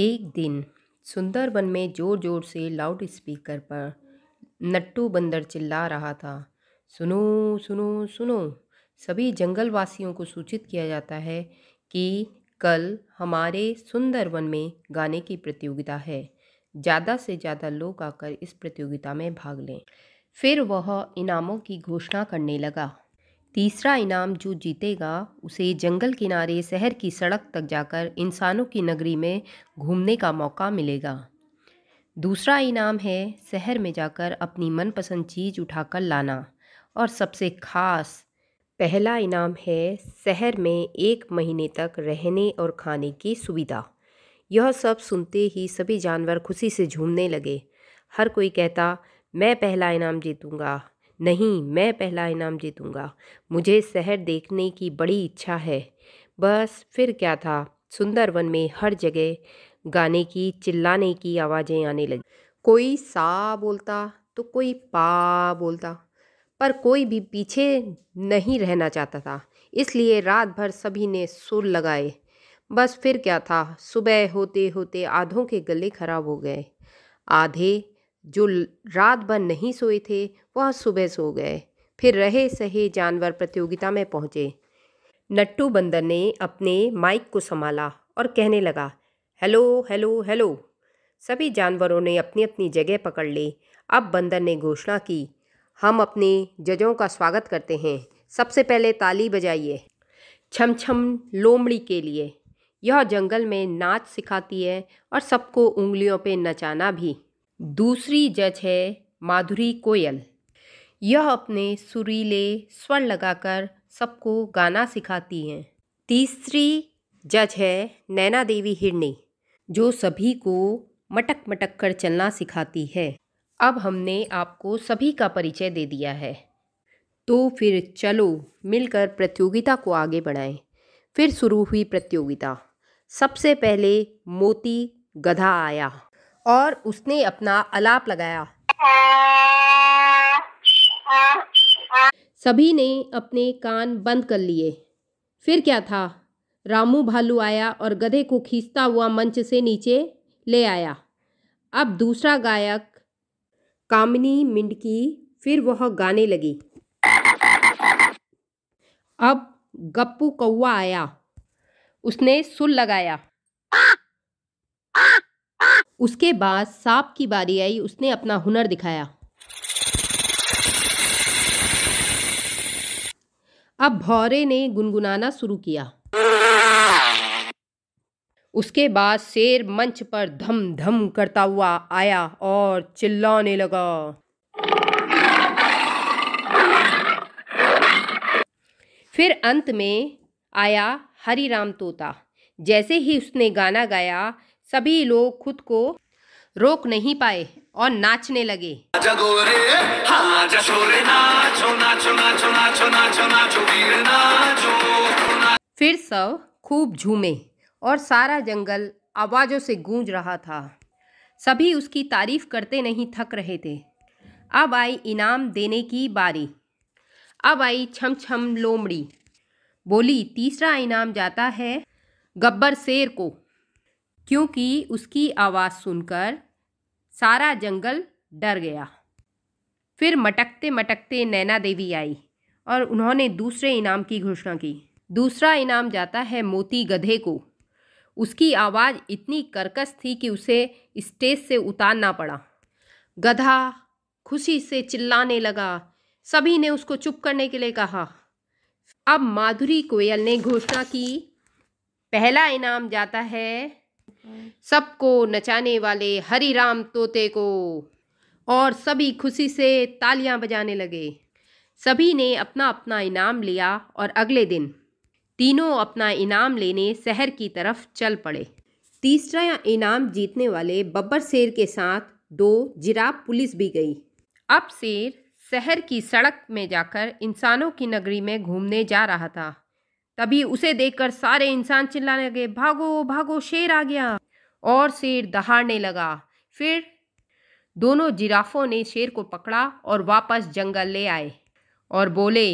एक दिन सुंदरबन में ज़ोर ज़ोर से लाउड स्पीकर पर नट्टू बंदर चिल्ला रहा था सुनो सुनो सुनो सभी जंगलवासियों को सूचित किया जाता है कि कल हमारे सुंदरवन में गाने की प्रतियोगिता है ज़्यादा से ज़्यादा लोग आकर इस प्रतियोगिता में भाग लें फिर वह इनामों की घोषणा करने लगा तीसरा इनाम जो जीतेगा उसे जंगल किनारे शहर की सड़क तक जाकर इंसानों की नगरी में घूमने का मौका मिलेगा दूसरा इनाम है शहर में जाकर अपनी मनपसंद चीज़ उठाकर लाना और सबसे खास पहला इनाम है शहर में एक महीने तक रहने और खाने की सुविधा यह सब सुनते ही सभी जानवर खुशी से झूमने लगे हर कोई कहता मैं पहला इनाम जीतूंगा नहीं मैं पहला इनाम जीतूंगा मुझे शहर देखने की बड़ी इच्छा है बस फिर क्या था सुंदरवन में हर जगह गाने की चिल्लाने की आवाज़ें आने लगी कोई सा बोलता तो कोई पा बोलता पर कोई भी पीछे नहीं रहना चाहता था इसलिए रात भर सभी ने सुर लगाए बस फिर क्या था सुबह होते होते आधों के गले खराब हो गए आधे जो रात भर नहीं सोए थे वह सुबह सो गए फिर रहे सहे जानवर प्रतियोगिता में पहुँचे नट्टू बंदर ने अपने माइक को संभाला और कहने लगा हेलो हेलो हेलो सभी जानवरों ने अपनी अपनी जगह पकड़ ली अब बंदर ने घोषणा की हम अपने जजों का स्वागत करते हैं सबसे पहले ताली बजाइए छम छम लोमड़ी के लिए यह जंगल में नाच सिखाती है और सबको उंगलियों पे नचाना भी दूसरी जज है माधुरी कोयल यह अपने सुरीले स्वर लगाकर सबको गाना सिखाती हैं तीसरी जज है नैना देवी हिरने जो सभी को मटक मटक कर चलना सिखाती है अब हमने आपको सभी का परिचय दे दिया है तो फिर चलो मिलकर प्रतियोगिता को आगे बढ़ाएं फिर शुरू हुई प्रतियोगिता सबसे पहले मोती गधा आया और उसने अपना अलाप लगाया सभी ने अपने कान बंद कर लिए फिर क्या था रामू भालू आया और गधे को खींचता हुआ मंच से नीचे ले आया अब दूसरा गायक कामिनी मिंडकी फिर वह गाने लगी अब गप्पू कौआ आया उसने सुल लगाया उसके बाद सांप की बारी आई उसने अपना हुनर दिखाया अब भौरे ने गुनगुनाना शुरू किया उसके बाद शेर मंच पर धम धम करता हुआ आया और चिल्लाने लगा फिर अंत में आया हरी राम तोता जैसे ही उसने गाना गाया सभी लोग खुद को रोक नहीं पाए और नाचने लगे फिर सब खूब झूमे और सारा जंगल आवाज़ों से गूंज रहा था सभी उसकी तारीफ करते नहीं थक रहे थे अब आई इनाम देने की बारी अब आई छम छम लोमड़ी बोली तीसरा इनाम जाता है गब्बर शेर को क्योंकि उसकी आवाज़ सुनकर सारा जंगल डर गया फिर मटकते मटकते नैना देवी आई और उन्होंने दूसरे इनाम की घोषणा की दूसरा इनाम जाता है मोती गधे को उसकी आवाज़ इतनी कर्कश थी कि उसे स्टेज से उतारना पड़ा गधा खुशी से चिल्लाने लगा सभी ने उसको चुप करने के लिए कहा अब माधुरी कोयल ने घोषणा की पहला इनाम जाता है सबको नचाने वाले हरी राम तोते को और सभी खुशी से तालियां बजाने लगे सभी ने अपना अपना इनाम लिया और अगले दिन तीनों अपना इनाम लेने शहर की तरफ चल पड़े तीसरा इनाम जीतने वाले बब्बर शेर के साथ दो जिराब पुलिस भी गई अब शेर शहर की सड़क में जाकर इंसानों की नगरी में घूमने जा रहा था तभी उसे देखकर सारे इंसान चिल्लाने लगे भागो भागो शेर आ गया और शेर दहाड़ने लगा फिर दोनों जिराफों ने शेर को पकड़ा और वापस जंगल ले आए और बोले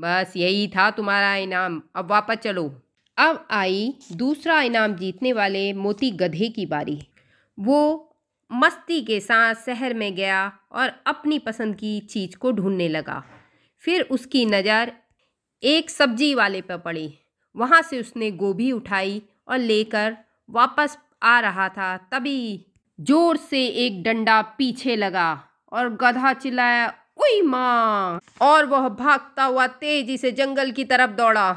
बस यही था तुम्हारा इनाम अब वापस चलो अब आई दूसरा इनाम जीतने वाले मोती गधे की बारी वो मस्ती के साथ शहर में गया और अपनी पसंद की चीज़ को ढूंढने लगा फिर उसकी नज़र एक सब्जी वाले पर पड़ी वहाँ से उसने गोभी उठाई और लेकर वापस आ रहा था तभी जोर से एक डंडा पीछे लगा और गधा चिल्लाया उई माँ और वह भागता हुआ तेजी से जंगल की तरफ दौड़ा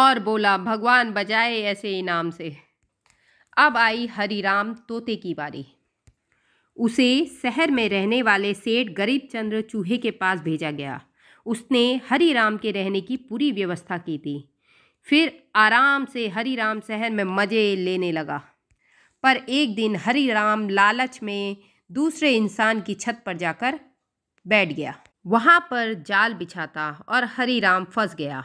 और बोला भगवान बजाए ऐसे इनाम से अब आई हरिराम तोते की बारी उसे शहर में रहने वाले सेठ गरीब चंद्र चूहे के पास भेजा गया उसने हरिराम के रहने की पूरी व्यवस्था की थी फिर आराम से हरिराम शहर में मज़े लेने लगा पर एक दिन हरी राम लालच में दूसरे इंसान की छत पर जाकर बैठ गया वहाँ पर जाल बिछाता और हरी राम फंस गया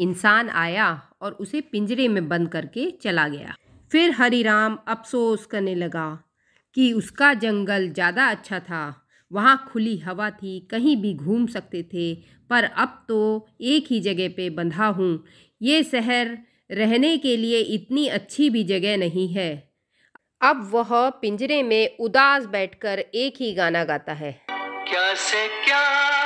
इंसान आया और उसे पिंजरे में बंद करके चला गया फिर हरी राम अफसोस करने लगा कि उसका जंगल ज़्यादा अच्छा था वहाँ खुली हवा थी कहीं भी घूम सकते थे पर अब तो एक ही जगह पे बंधा हूँ ये शहर रहने के लिए इतनी अच्छी भी जगह नहीं है अब वह पिंजरे में उदास बैठकर एक ही गाना गाता है क्या से क्या